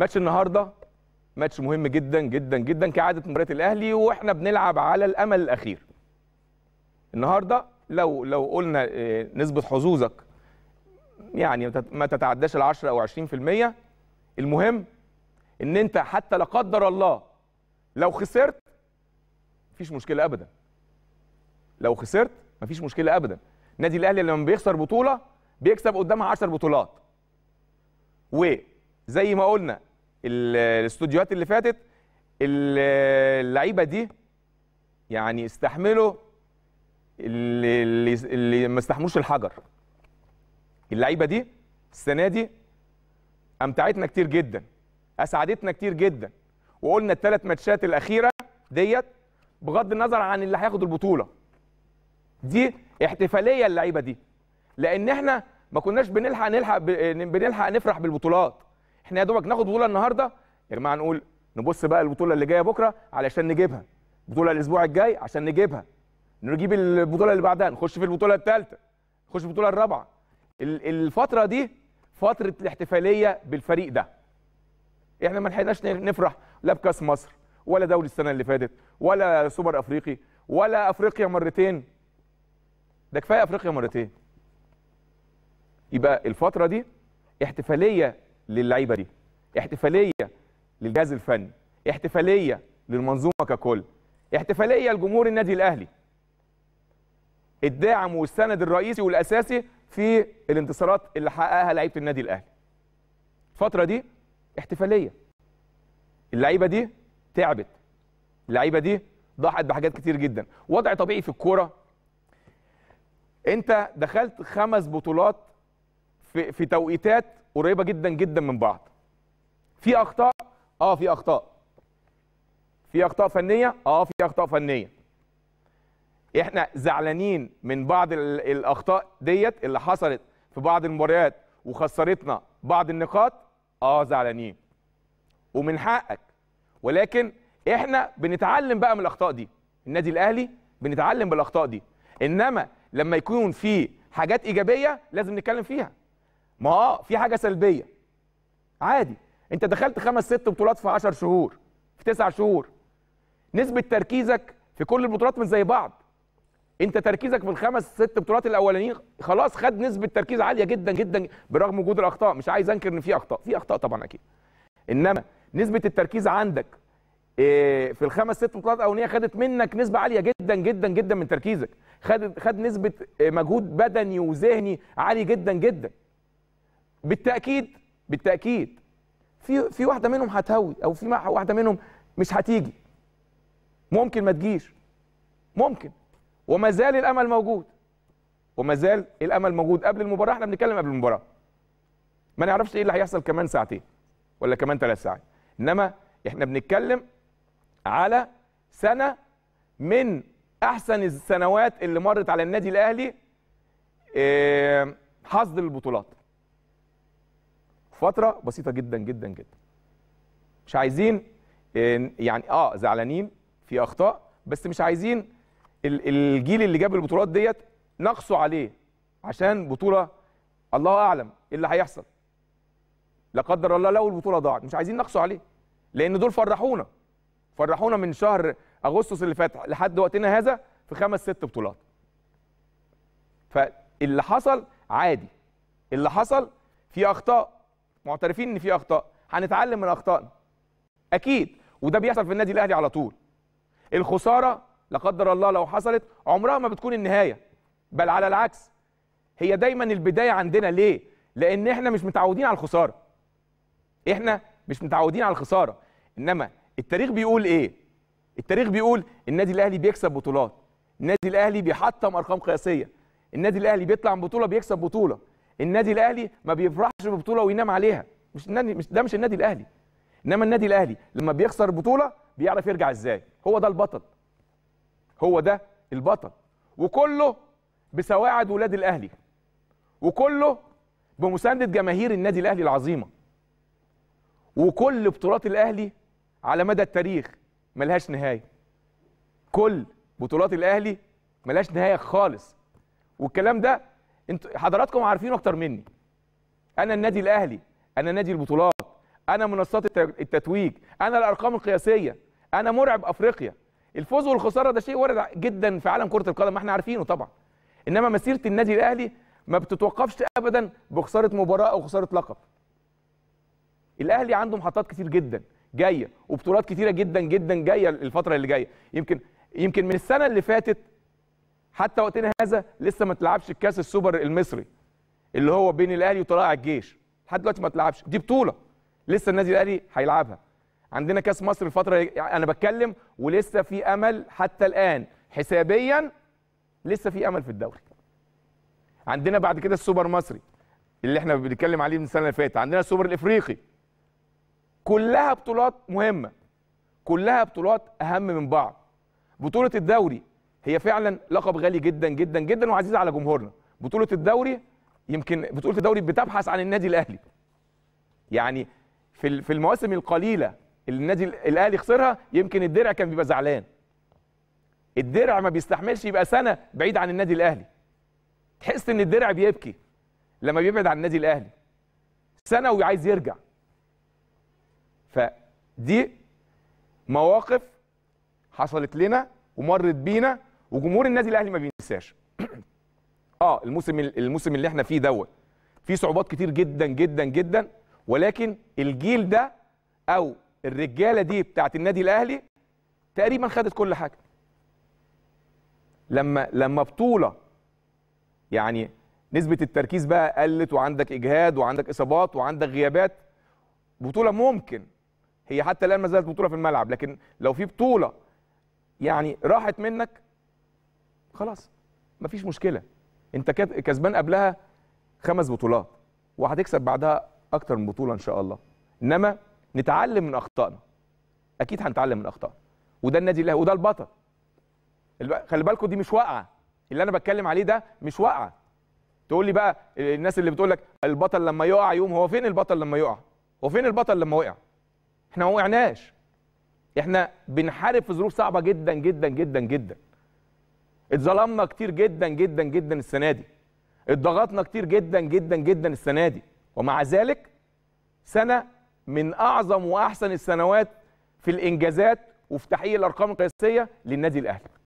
ماتش النهارده ماتش مهم جدا جدا جدا كعاده مباريات الاهلي واحنا بنلعب على الامل الاخير النهارده لو لو قلنا آه، نسبه حظوظك يعني ما تتعداش ال 10 او 20% المهم ان انت حتى لا قدر الله لو خسرت مفيش مشكله ابدا لو خسرت مفيش مشكله ابدا النادي الاهلي لما بيخسر بطوله بيكسب قدامها 10 بطولات وزي ما قلنا الاستوديوهات اللي فاتت اللعيبه دي يعني استحملوا اللي اللي ما استحملوش الحجر اللعيبه دي السنه دي امتعتنا كتير جدا اسعدتنا كتير جدا وقلنا الثلاث ماتشات الاخيره ديت بغض النظر عن اللي هياخد البطوله دي احتفاليه اللعيبه دي لان احنا ما كناش بنلحق نلحق بنلحق نفرح بالبطولات احنا يا دوبك ناخد بطوله النهارده يا جماعه نقول نبص بقى البطوله اللي جايه بكره علشان نجيبها البطوله الاسبوع الجاي عشان نجيبها نجيب البطوله اللي بعدها نخش في البطوله الثالثه نخش في البطوله الرابعه الفتره دي فتره الاحتفاليه بالفريق ده احنا ما لحقناش نفرح لا بكاس مصر ولا دوري السنه اللي فاتت ولا سوبر افريقي ولا افريقيا مرتين ده كفايه افريقيا مرتين يبقى الفتره دي احتفاليه للعيبه دي احتفاليه للجهاز الفني احتفاليه للمنظومه ككل احتفاليه لجمهور النادي الاهلي الداعم والسند الرئيسي والاساسي في الانتصارات اللي حققها لعيبه النادي الاهلي الفتره دي احتفاليه اللعيبه دي تعبت اللعيبه دي ضحت بحاجات كتير جدا وضع طبيعي في الكوره انت دخلت خمس بطولات في في توقيتات قريبه جدا جدا من بعض في اخطاء اه في اخطاء في اخطاء فنيه اه في اخطاء فنيه احنا زعلانين من بعض الاخطاء ديت اللي حصلت في بعض المباريات وخسرتنا بعض النقاط اه زعلانين ومن حقك ولكن احنا بنتعلم بقى من الاخطاء دي النادي الاهلي بنتعلم بالاخطاء دي انما لما يكون في حاجات ايجابيه لازم نتكلم فيها ما اه في حاجه سلبيه عادي انت دخلت خمس ست بطولات في 10 شهور في تسع شهور نسبه تركيزك في كل البطولات مش زي بعض انت تركيزك في الخمس ست بطولات الاولانيين خلاص خد نسبه تركيز عاليه جدا جدا برغم وجود الاخطاء مش عايز انكر ان في اخطاء في اخطاء طبعا اكيد انما نسبه التركيز عندك آه، في الخمس ست بطولات الاولانيه خدت منك نسبه عاليه جدا جدا جدا من تركيزك خد خد نسبه آه، مجهود بدني وذهني عالي جدا جدا بالتاكيد بالتاكيد في في واحده منهم هتهوي او في واحده منهم مش هتيجي ممكن ما تجيش ممكن وما زال الامل موجود وما زال الامل موجود قبل المباراه احنا بنتكلم قبل المباراه ما نعرفش ايه اللي هيحصل كمان ساعتين ولا كمان ثلاث ساعات انما احنا بنتكلم على سنه من احسن السنوات اللي مرت على النادي الاهلي آه، حصد البطولات فتره بسيطه جدا جدا جدا مش عايزين يعني اه زعلانين في اخطاء بس مش عايزين الجيل اللي جاب البطولات ديت نقصوا عليه عشان بطوله الله اعلم ايه اللي هيحصل لا قدر الله لو البطوله ضاعت مش عايزين نقصوا عليه لان دول فرحونا فرحونا من شهر اغسطس اللي فات لحد وقتنا هذا في خمس ست بطولات فاللي حصل عادي اللي حصل في اخطاء معترفين ان في اخطاء هنتعلم من اخطائنا اكيد وده بيحصل في النادي الاهلي على طول الخساره لا قدر الله لو حصلت عمرها ما بتكون النهايه بل على العكس هي دايما البدايه عندنا ليه لان احنا مش متعودين على الخساره احنا مش متعودين على الخساره انما التاريخ بيقول ايه التاريخ بيقول النادي الاهلي بيكسب بطولات النادي الاهلي بيحطم ارقام قياسيه النادي الاهلي بيطلع من بطوله بيكسب بطوله النادي الاهلي ما بيفرحش ببطوله وينام عليها مش النادي مش ده مش النادي الاهلي انما النادي الاهلي لما بيخسر بطوله بيعرف يرجع ازاي هو ده البطل هو ده البطل وكله بسواعد ولاد الاهلي وكله بمسانده جماهير النادي الاهلي العظيمه وكل بطولات الاهلي على مدى التاريخ ملهاش نهايه كل بطولات الاهلي ملهاش نهايه خالص والكلام ده انتوا حضراتكم عارفين اكتر مني انا النادي الاهلي انا نادي البطولات انا منصات التتويج انا الارقام القياسيه انا مرعب افريقيا الفوز والخساره ده شيء وارد جدا في عالم كره القدم ما احنا عارفينه طبعا انما مسيره النادي الاهلي ما بتتوقفش ابدا بخساره مباراه او خساره لقب الاهلي عنده محطات كتير جدا جايه وبطولات كتيره جدا جدا جايه الفتره اللي جايه يمكن يمكن من السنه اللي فاتت حتى وقتنا هذا لسه ما تلعبش الكاس السوبر المصري اللي هو بين الاهلي وطلائع الجيش لحد دلوقتي ما تلعبش دي بطوله لسه النادي الاهلي هيلعبها عندنا كاس مصر الفتره يعني انا بتكلم ولسه في امل حتى الان حسابيا لسه في امل في الدوري عندنا بعد كده السوبر المصري اللي احنا بنتكلم عليه من السنه اللي فاتت عندنا السوبر الافريقي كلها بطولات مهمه كلها بطولات اهم من بعض بطوله الدوري هي فعلا لقب غالي جدا جدا جدا وعزيز على جمهورنا بطوله الدوري يمكن بطوله الدوري بتبحث عن النادي الاهلي يعني في في المواسم القليله اللي النادي الاهلي خسرها يمكن الدرع كان بيبقى زعلان الدرع ما بيستحملش يبقى سنه بعيد عن النادي الاهلي تحس ان الدرع بيبكي لما بيبعد عن النادي الاهلي سنه وعايز يرجع فدي مواقف حصلت لنا ومرت بينا وجمهور النادي الاهلي ما بينساش اه الموسم الموسم اللي احنا فيه دوت فيه صعوبات كتير جدا جدا جدا ولكن الجيل ده او الرجاله دي بتاعه النادي الاهلي تقريبا خدت كل حاجه لما لما بطوله يعني نسبه التركيز بقى قلت وعندك اجهاد وعندك اصابات وعندك غيابات بطوله ممكن هي حتى الان ما زالت بطوله في الملعب لكن لو في بطوله يعني راحت منك خلاص مفيش مشكله انت كسبان قبلها خمس بطولات وهتكسب بعدها اكتر من بطوله ان شاء الله انما نتعلم من اخطائنا اكيد هنتعلم من اخطائنا وده النادي الاهلي وده البطل خلي بالكم دي مش واقعه اللي انا بتكلم عليه ده مش واقعه تقول لي بقى الناس اللي بتقول لك البطل لما يقع يوم هو فين البطل لما يقع هو فين البطل لما وقع احنا ما وقعناش احنا بنحارب في ظروف صعبه جدا جدا جدا جدا اتظلمنا كتير جدا جدا جدا السنه دي اتضغطنا كتير جدا جدا جدا السنه دي ومع ذلك سنه من اعظم واحسن السنوات في الانجازات وفي تحقيق الارقام القياسيه للنادي الاهلي